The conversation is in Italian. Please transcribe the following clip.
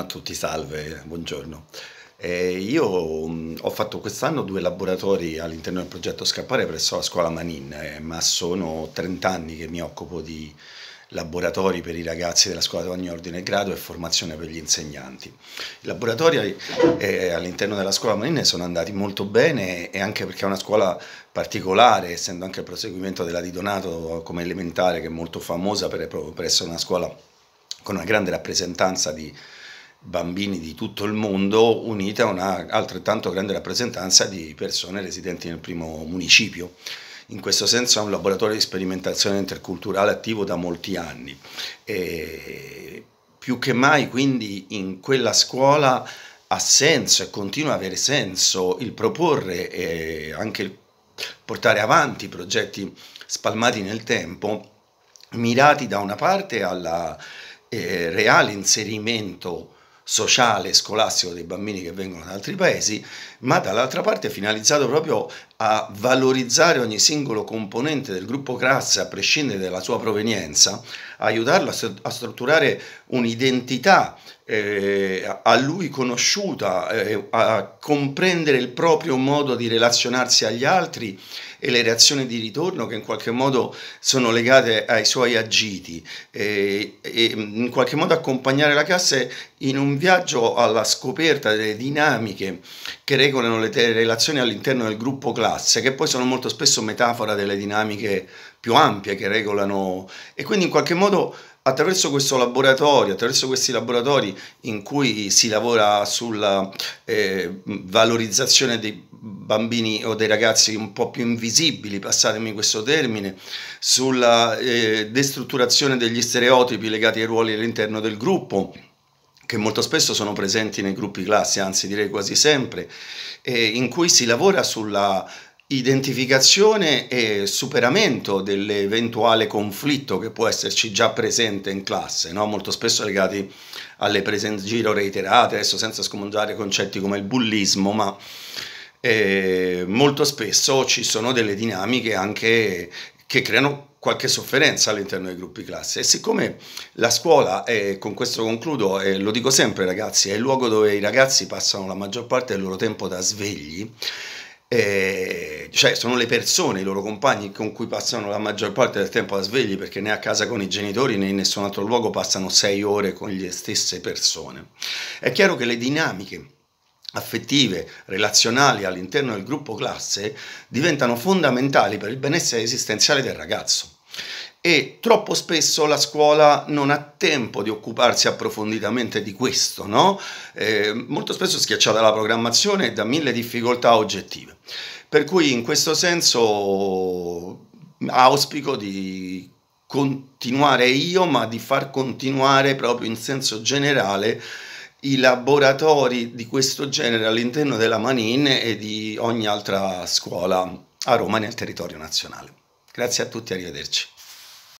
a tutti, salve, buongiorno. Eh, io mh, mm, ho fatto quest'anno due laboratori all'interno del progetto Scappare presso la scuola Manin, eh, ma sono 30 anni che mi occupo di laboratori per i ragazzi della scuola di ogni ordine e grado e formazione per gli insegnanti. I laboratori eh, all'interno della scuola Manin sono andati molto bene e anche perché è una scuola particolare, essendo anche il proseguimento della di Donato come elementare che è molto famosa per, per essere una scuola con una grande rappresentanza di bambini di tutto il mondo unita a una altrettanto grande rappresentanza di persone residenti nel primo municipio. In questo senso è un laboratorio di sperimentazione interculturale attivo da molti anni. E più che mai quindi in quella scuola ha senso e continua ad avere senso il proporre e anche portare avanti progetti spalmati nel tempo mirati da una parte al eh, reale inserimento sociale e scolastico dei bambini che vengono da altri paesi, ma dall'altra parte è finalizzato proprio a valorizzare ogni singolo componente del gruppo classe a prescindere dalla sua provenienza, aiutarlo a, strutturare un'identità eh, a lui conosciuta, eh, a comprendere il proprio modo di relazionarsi agli altri e le reazioni di ritorno che in qualche modo sono legate ai suoi agiti, eh, e mm, in qualche modo accompagnare la classe in un viaggio alla scoperta delle dinamiche che regolano le relazioni all'interno del gruppo classe, che poi sono molto spesso metafora delle dinamiche più ampie che regolano e quindi in qualche modo attraverso questo laboratorio, attraverso questi laboratori in cui si lavora sulla eh, valorizzazione dei bambini o dei ragazzi un po' più invisibili, passatemi questo termine, sulla eh, destrutturazione degli stereotipi legati ai ruoli all'interno del gruppo che molto spesso sono presenti nei gruppi classi, anzi direi quasi sempre, eh, in cui si lavora sulla identificazione e superamento dell'eventuale conflitto che può esserci già presente in classe, no? molto spesso legati alle presenze in giro reiterate, adesso senza scomungiare concetti come il bullismo, ma eh, molto spesso ci sono delle dinamiche anche che creano qualche sofferenza all'interno dei gruppi classe e siccome la scuola, e con questo concludo, eh, lo dico sempre ragazzi, è il luogo dove i ragazzi passano la maggior parte del loro tempo da svegli, eh, cioè sono le persone, i loro compagni con cui passano la maggior parte del tempo da svegli perché né a casa con i genitori né in nessun altro luogo passano sei ore con le stesse persone. È chiaro che le dinamiche affettive, relazionali all'interno del gruppo classe diventano fondamentali per il benessere esistenziale del ragazzo e troppo spesso la scuola non ha tempo di occuparsi approfonditamente di questo, no? eh, molto spesso schiacciata dalla programmazione e da mille difficoltà oggettive. Per cui in questo senso auspico di continuare io, ma di far continuare proprio in senso generale i laboratori di questo genere all'interno della Manin e di ogni altra scuola a Roma nel territorio nazionale. Grazie a tutti, arrivederci.